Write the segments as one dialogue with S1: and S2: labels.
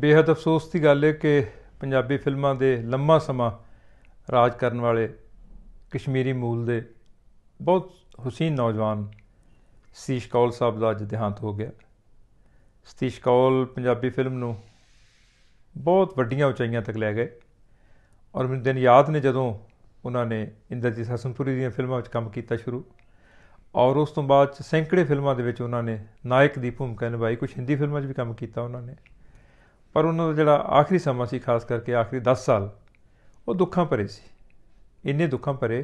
S1: ਬੇहद ਅਫਸੋਸ ਦੀ ਗੱਲ ਹੈ ਕਿ ਪੰਜਾਬੀ ਫਿਲਮਾਂ ਦੇ ਲੰਮਾ ਸਮਾਂ ਰਾਜ ਕਰਨ ਵਾਲੇ ਕਸ਼ਮੀਰੀ ਮੂਲ ਦੇ ਬਹੁਤ ਹੁਸੀਨ ਨੌਜਵਾਨ ਸਤੀਸ਼ ਕੌਲ ਸਾਹਿਬ ਦਾ ਅੱਜ ਦਿਹਾਂਤ ਹੋ ਗਿਆ ਸਤੀਸ਼ ਕੌਲ ਪੰਜਾਬੀ ਫਿਲਮ ਨੂੰ ਬਹੁਤ ਵੱਡੀਆਂ ਉਚਾਈਆਂ ਤੱਕ ਲੈ ਗਏ ਔਰ ਮੈਨੂੰ ਦਿਨ ਯਾਦ ਨੇ ਜਦੋਂ ਉਹਨਾਂ ਨੇ ਇੰਦਰਜੀਤ ਹਸਨਪੁਰੀ ਦੀਆਂ ਫਿਲਮਾਂ ਵਿੱਚ ਕੰਮ ਕੀਤਾ ਸ਼ੁਰੂ ਔਰ ਉਸ ਤੋਂ ਬਾਅਦ ਸੈਂਕੜੇ ਫਿਲਮਾਂ ਦੇ ਵਿੱਚ ਉਹਨਾਂ ਨੇ ਨਾਇਕ ਦੀ ਭੂਮਿਕਾ ਨਿਭਾਈ ਕੁਝ ਹਿੰਦੀ ਫਿਲਮਾਂ 'ਚ ਵੀ ਕੰਮ ਕੀਤਾ ਉਹਨਾਂ ਨੇ ਪਰ ਉਹਨਾਂ ਦਾ ਜਿਹੜਾ ਆਖਰੀ ਸਮਾਂ ਸੀ ਖਾਸ ਕਰਕੇ ਆਖਰੀ 10 ਸਾਲ ਉਹ ਦੁੱਖਾਂ ਭਰੇ ਸੀ ਇੰਨੇ ਦੁੱਖਾਂ ਭਰੇ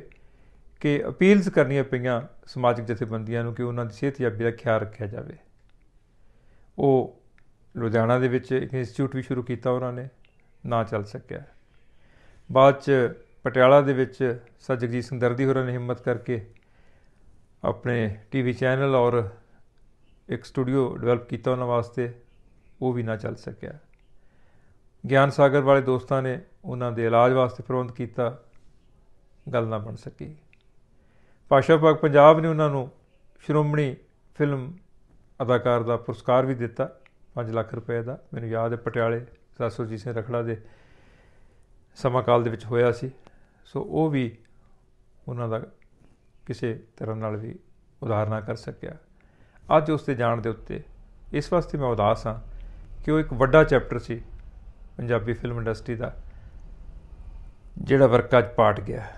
S1: ਕਿ ਅਪੀਲਸ ਕਰਨੀਆਂ ਪਈਆਂ ਸਮਾਜਿਕ ਜਥੇਬੰਦੀਆਂ ਨੂੰ ਕਿ ਉਹਨਾਂ ਦੀ ਸਿਹਤ ਯਾਬੀ ਦਾ ਖਿਆਲ ਰੱਖਿਆ ਜਾਵੇ ਉਹ ਲੁਧਿਆਣਾ ਦੇ ਵਿੱਚ ਇੱਕ ਇੰਸਟੀਚਿਊਟ ਵੀ ਸ਼ੁਰੂ ਕੀਤਾ ਉਹਨਾਂ ਨੇ ਨਾ ਚੱਲ ਸਕਿਆ ਬਾਅਦ ਚ ਪਟਿਆਲਾ ਦੇ ਵਿੱਚ ਸਜਗਜੀਤ ਸਿੰਘ ਦਰਦੀ ਹੋਰਾਂ ਨੇ ਹਿੰਮਤ ਕਰਕੇ ਆਪਣੇ ਟੀਵੀ ਚੈਨਲ ਔਰ ਇੱਕ ਸਟੂਡੀਓ ਡਿਵੈਲਪ ਕੀਤਾ ਉਹਨਾਂ ਵਾਸਤੇ ਉਹ ਵੀ ਨਾ ਚੱਲ ਸਕਿਆ ਗਿਆਨ ਸਾਗਰ ਵਾਲੇ ਦੋਸਤਾਂ ਨੇ ਉਹਨਾਂ ਦੇ ਇਲਾਜ ਵਾਸਤੇ ਪ੍ਰਬੰਧ ਕੀਤਾ ਗੱਲ ਨਾ ਬਣ ਸਕੀ ਪਾਸ਼ਾ ਪਾਕ ਪੰਜਾਬ ਨੇ ਉਹਨਾਂ ਨੂੰ ਸ਼੍ਰੋਮਣੀ ਫਿਲਮ ਅਦਾਕਾਰ ਦਾ ਪੁਰਸਕਾਰ ਵੀ ਦਿੱਤਾ 5 ਲੱਖ ਰੁਪਏ ਦਾ ਮੈਨੂੰ ਯਾਦ ਹੈ ਪਟਿਆਲੇ ਸਾਸੂ ਜੀ ਸਿੰਘ ਰਖੜਾ ਦੇ ਸਮਾਕਾਲ ਦੇ ਵਿੱਚ ਹੋਇਆ ਸੀ ਸੋ ਉਹ ਵੀ ਉਹਨਾਂ ਦਾ ਕਿਸੇ ਤਰ੍ਹਾਂ ਨਾਲ ਵੀ ਉਦਾਹਰਨਾ ਕਰ ਸਕਿਆ ਅੱਜ ਉਸ ਤੇ ਜਾਣ ਦੇ ਉੱਤੇ ਇਸ ਵਾਸਤੇ ਮੈਂ ਉਦਾਸ ਹਾਂ ਕਿ ਉਹ ਇੱਕ ਵੱਡਾ ਚੈਪਟਰ ਸੀ ਪੰਜਾਬੀ ਫਿਲਮ ਇੰਡਸਟਰੀ ਦਾ ਜਿਹੜਾ ਵਰਕਾ ਚ ਪਾਟ ਗਿਆ